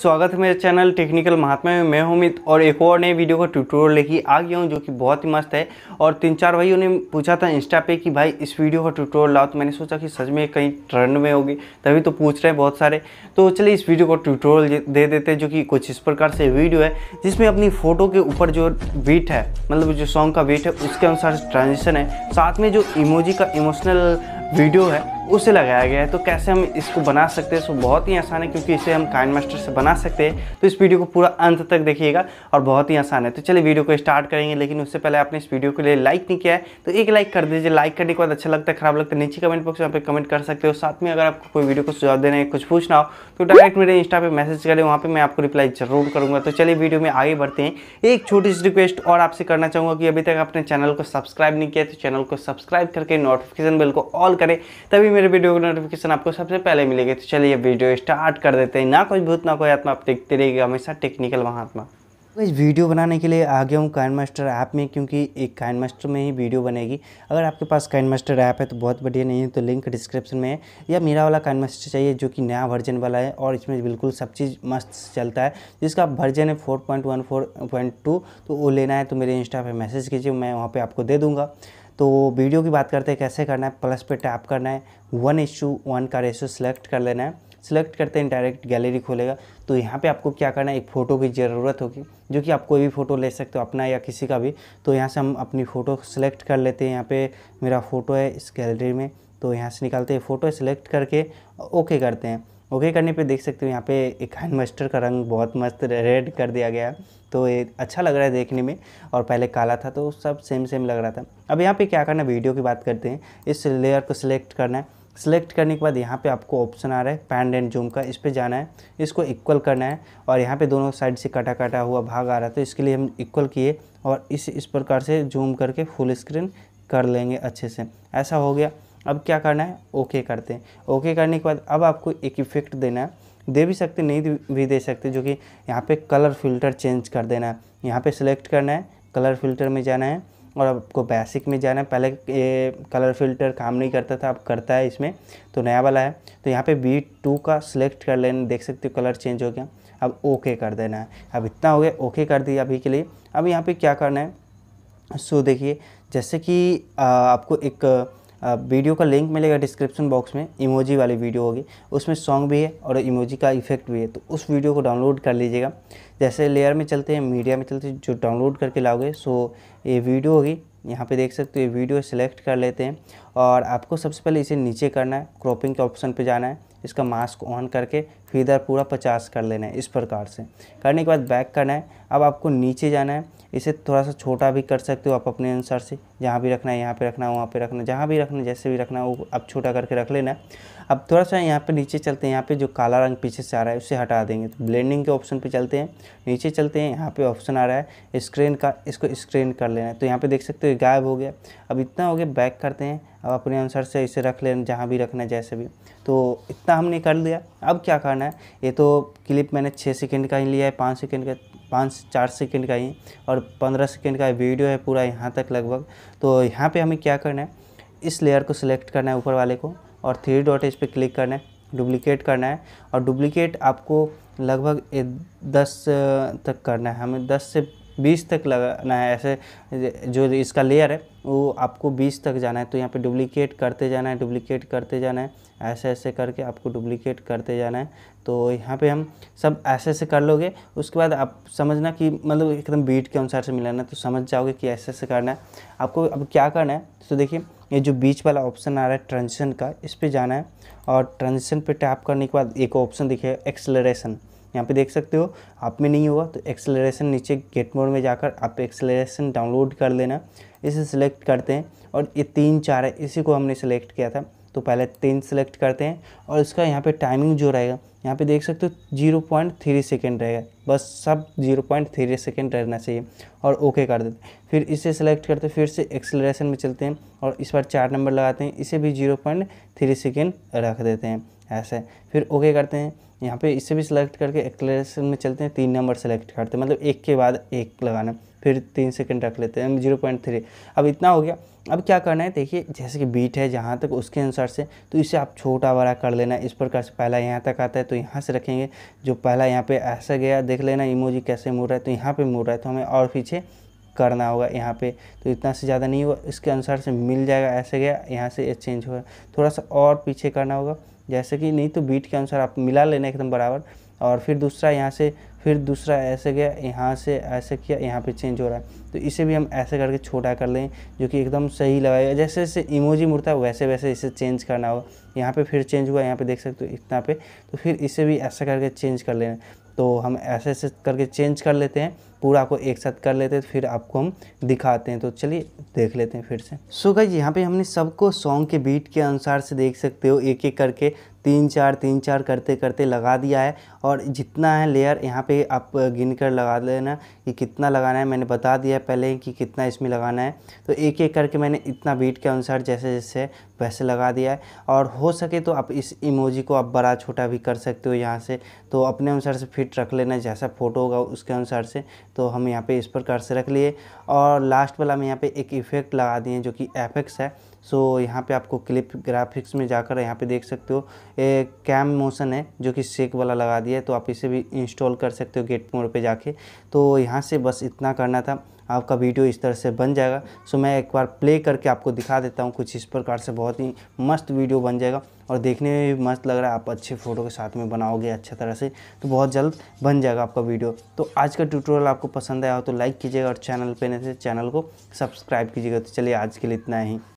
स्वागत है मेरे चैनल टेक्निकल महात्मा में मैं हूं और एक और नए वीडियो का ट्यूटोरियल लेके आ गया हूं जो कि बहुत ही मस्त है और तीन चार भाइयों ने पूछा था इंस्टा पे कि भाई इस वीडियो का ट्यूटोरियल लाओ तो मैंने सोचा कि सच में कहीं ट्रेंड में होगी तभी तो पूछ रहे हैं बहुत सारे तो चलिए इस वीडियो को ट्यूटोरियल दे देते हैं जो कि कुछ इस प्रकार से वीडियो है जिसमें अपनी फ़ोटो के ऊपर जो वेट है मतलब जो सॉन्ग का वेट है उसके अनुसार ट्रांजेक्शन है साथ में जो इमोजी का इमोशनल वीडियो है उसे लगाया गया है तो कैसे हम इसको बना सकते हैं सो बहुत ही आसान है क्योंकि इसे हम काइन मास्टर से बना सकते हैं तो इस वीडियो को पूरा अंत तक देखिएगा और बहुत ही आसान है तो चलिए वीडियो को स्टार्ट करेंगे लेकिन उससे पहले आपने इस वीडियो के लिए लाइक नहीं किया है तो एक लाइक कर दीजिए लाइक करने के बाद अच्छा लगता है खराब लगता है नीचे कमेंट बॉक्स में पर कमेंट कर सकते हो साथ में अगर आपको कोई वीडियो को सुझाव देना है कुछ पूछना हो तो डायरेक्ट मेरे इंस्टा पर मैसेज करें वहाँ पर मैं आपको रिप्लाई जरूर करूँगा तो चलिए वीडियो में आगे बढ़ते हैं एक छोटी सी रिक्वेस्ट और आपसे करना चाहूँगा कि अभी तक आपने चैनल को सब्सक्राइब नहीं किया तो चैनल को सब्सक्राइब करके नोटिफिकेशन बिल को ऑल करें तभी मेरे वीडियो का नोटिफिकेशन आपको सबसे पहले मिलेगी तो चलिए वीडियो स्टार्ट कर देते हैं ना कोई भूत ना कोई आत्मा आप देखते रहिए हमेशा टेक्निकल महात्मा तो इस वीडियो बनाने के लिए आ गया हूँ काइन मास्टर ऐप में क्योंकि एक काइन मास्टर में ही वीडियो बनेगी अगर आपके पास काइन मास्टर ऐप है तो बहुत बढ़िया नहीं है तो लिंक डिस्क्रिप्शन में है या मेरा वाला काइन मास्टर चाहिए जो कि नया वर्जन वाला है और इसमें बिल्कुल सब चीज़ मस्त चलता है जिसका वर्जन है four point one four point two तो वो लेना है तो मेरे इंस्टा पर मैसेज कीजिए मैं वहाँ पर आपको दे दूँगा तो वीडियो की बात करते हैं कैसे करना है प्लस पे टैप करना है वन इशू वन का रेशो सेलेक्ट कर लेना है सिलेक्ट करते हैं डायरेक्ट गैलरी खोलेगा तो यहाँ पे आपको क्या करना है एक फ़ोटो की ज़रूरत होगी जो कि आप कोई भी फ़ोटो ले सकते हो अपना या किसी का भी तो यहाँ से हम अपनी फ़ोटो सेलेक्ट कर लेते हैं यहाँ पे मेरा फ़ोटो है इस गैलरी में तो यहाँ से निकालते हैं फ़ोटो सेलेक्ट करके ओके करते हैं ओके करने पे देख सकते हो यहाँ पे एक हैंड मास्टर का रंग बहुत मस्त रेड कर दिया गया तो ये अच्छा लग रहा है देखने में और पहले काला था तो सब सेम सेम लग रहा था अब यहाँ पे क्या करना है वीडियो की बात करते हैं इस लेयर को सिलेक्ट करना है सिलेक्ट करने के बाद यहाँ पे आपको ऑप्शन आ रहा है पैंड एंड जूम का इस पर जाना है इसको इक्वल करना है और यहाँ पे दोनों साइड से कटा कटा हुआ भाग आ रहा है तो इसके लिए हम इक्वल किए और इस इस प्रकार से जूम करके फुल स्क्रीन कर लेंगे अच्छे से ऐसा हो गया अब क्या करना है ओके करते हैं ओके करने के बाद अब आपको एक इफ़ेक्ट देना है दे भी सकते नहीं भी दे सकते जो कि यहाँ पे कलर फिल्टर चेंज कर देना है यहाँ पे सिलेक्ट करना है कलर फिल्टर में जाना है और आपको बेसिक में जाना है पहले ये कलर फिल्टर काम नहीं करता था अब करता है इसमें तो नया वाला है तो यहाँ पे बी टू का सिलेक्ट कर लेना देख सकते हो कलर चेंज हो गया अब ओके कर देना है अब इतना हो गया ओके कर दिया अभी के लिए अब यहाँ पर क्या करना है सो देखिए जैसे कि आपको एक वीडियो का लिंक मिलेगा डिस्क्रिप्शन बॉक्स में इमोजी वाली वीडियो होगी उसमें सॉन्ग भी है और इमोजी का इफेक्ट भी है तो उस वीडियो को डाउनलोड कर लीजिएगा जैसे लेयर में चलते हैं मीडिया में चलते हैं जो डाउनलोड करके लाओगे सो ये वीडियो होगी यहाँ पे देख सकते हो ये वीडियो सेलेक्ट कर लेते हैं और आपको सबसे पहले इसे नीचे करना है क्रॉपिंग के ऑप्शन पर जाना है इसका मास्क ऑन करके फिर इधर पूरा पचास कर लेना है इस प्रकार से करने के बाद बैक करना है अब आपको नीचे जाना है इसे थोड़ा सा छोटा भी कर सकते हो आप अपने अनुसार से जहाँ भी रखना है यहाँ पे रखना है वहाँ पे रखना है जहाँ भी रखना है जैसे भी रखना है वो आप छोटा करके रख लेना अब थोड़ा सा यहाँ पे नीचे चलते हैं यहाँ पे जो काला रंग पीछे से आ रहा है उसे हटा देंगे तो ब्लेंडिंग के ऑप्शन पे चलते हैं नीचे चलते हैं यहाँ पे ऑप्शन आ रहा है स्क्रीन का इसको स्क्रीन कर लेना है तो यहाँ पर देख सकते हो गायब हो गया अब इतना हो गया बैक करते हैं अब अपने अनुसार से इसे रख लेना जहाँ भी रखना है जैसे भी तो इतना हमने कर लिया अब क्या करना है ये तो क्लिप मैंने छः सेकेंड का ही लिया है पाँच सेकेंड का पाँच चार सेकेंड का ही और पंद्रह सेकेंड का वीडियो है पूरा यहाँ तक लगभग तो यहाँ पर हमें क्या करना है इस लेयर को सिलेक्ट करना है ऊपर वाले को और थ्री डॉट इस पर क्लिक करना है डुप्लीकेट करना है और डुप्लीकेट आपको लगभग दस तक करना है हमें दस से बीस तक लगाना है ऐसे जो इसका लेयर है वो आपको बीस तक जाना है तो यहाँ पे डुप्लीकेट करते जाना है डुप्लीकेट करते जाना है ऐसे ऐसे करके आपको डुप्लीकेट करते जाना है तो यहाँ पे हम सब ऐसे ऐसे कर लोगे उसके बाद आप समझना कि मतलब एकदम बीट के अनुसार से मिलाना तो समझ जाओगे कि ऐसे ऐसे करना है आपको अब क्या करना है तो देखिए ये जो बीच वाला ऑप्शन आ रहा है ट्रांजिशन का इस पर जाना है और ट्रांजिशन पर टैप करने के बाद एक ऑप्शन दिखेगा एक्सलरेशन यहाँ पे देख सकते हो आप में नहीं होगा तो एक्सेलरेशन नीचे गेट मोड में जाकर आप एक्सेलरेशन डाउनलोड कर लेना इसे सिलेक्ट करते हैं और ये तीन चार है इसी को हमने सिलेक्ट किया था तो पहले तीन सेलेक्ट करते हैं और इसका यहाँ पे टाइमिंग जो रहेगा यहाँ पे देख सकते हो जीरो पॉइंट थ्री सेकेंड रहेगा बस सब जीरो पॉइंट थ्री सेकेंड रहना चाहिए और ओके कर देते हैं फिर इसे सेलेक्ट करते फिर से एक्सेलरेशन में चलते हैं और इस बार चार नंबर लगाते हैं इसे भी जीरो पॉइंट थ्री सेकेंड रख देते हैं ऐसा है फिर ओके करते हैं यहाँ पे इसे भी सिलेक्ट करके एक्लेसन में चलते हैं तीन नंबर सेलेक्ट करते हैं मतलब एक के बाद एक लगाना फिर तीन सेकंड रख लेते हैं जीरो पॉइंट थ्री अब इतना हो गया अब क्या करना है देखिए जैसे कि बीट है जहाँ तक उसके अनुसार से तो इसे आप छोटा बड़ा कर लेना इस प्रकार से पहला यहाँ तक आता है तो यहाँ से रखेंगे जो पहला यहाँ पर ऐसा गया देख लेना इमोजी कैसे मुड़ रहा है तो यहाँ पर मुड़ रहा है तो हमें और पीछे करना होगा यहाँ पे तो इतना से ज़्यादा नहीं होगा इसके अनुसार से मिल जाएगा ऐसे गया यहाँ से चेंज होगा थोड़ा सा और पीछे करना होगा जैसे कि नहीं तो बीट के अनुसार आप मिला लेना एकदम बराबर और फिर दूसरा यहाँ से फिर दूसरा ऐसे गया यहाँ से ऐसे किया यहाँ पे चेंज हो रहा है तो इसे भी हम ऐसे करके छोटा कर लें जो कि एकदम सही लगाएगा जैसे जैसे इमोजी मुड़ता है वैसे वैसे इसे चेंज करना हो यहाँ पे फिर चेंज हुआ यहाँ पे देख सकते हो इतना पे तो फिर इसे भी ऐसा करके चेंज कर लेना तो हम ऐसे ऐसे करके चेंज कर लेते हैं पूरा को एक साथ कर लेते हैं फिर आपको हम दिखाते हैं तो चलिए देख लेते हैं फिर से सो so यहाँ पे हमने सबको सॉन्ग के बीट के अनुसार से देख सकते हो एक एक करके तीन चार तीन चार करते करते लगा दिया है और जितना है लेयर यहाँ पे आप गिन कर लगा लेना कि कितना लगाना है मैंने बता दिया है पहले कि कितना इसमें लगाना है तो एक एक करके मैंने इतना बीट के अनुसार जैसे जैसे वैसे लगा दिया है और हो सके तो आप इस इमोजी को आप बड़ा छोटा भी कर सकते हो यहाँ से तो अपने अनुसार से फिट रख लेना जैसा फ़ोटो होगा उसके अनुसार से तो हम यहाँ पे इस प्रकार से रख लिए और लास्ट वाला में यहाँ पे एक इफ़ेक्ट लगा दिए जो कि एफेक्स है सो so, यहाँ पे आपको क्लिप ग्राफिक्स में जाकर यहाँ पे देख सकते हो एक कैम मोशन है जो कि शेक वाला लगा दिया है तो आप इसे भी इंस्टॉल कर सकते हो गेट मोड पे जाके तो यहाँ से बस इतना करना था आपका वीडियो इस तरह से बन जाएगा सो मैं एक बार प्ले करके आपको दिखा देता हूँ कुछ इस प्रकार से बहुत ही मस्त वीडियो बन जाएगा और देखने में भी मस्त लग रहा है आप अच्छे फ़ोटो के साथ में बनाओगे अच्छा तरह से तो बहुत जल्द बन जाएगा आपका वीडियो तो आज का ट्यूटोरियल आपको पसंद आया हो तो लाइक कीजिएगा और चैनल पर नहीं तो चैनल को सब्सक्राइब कीजिएगा तो चलिए आज के लिए इतना ही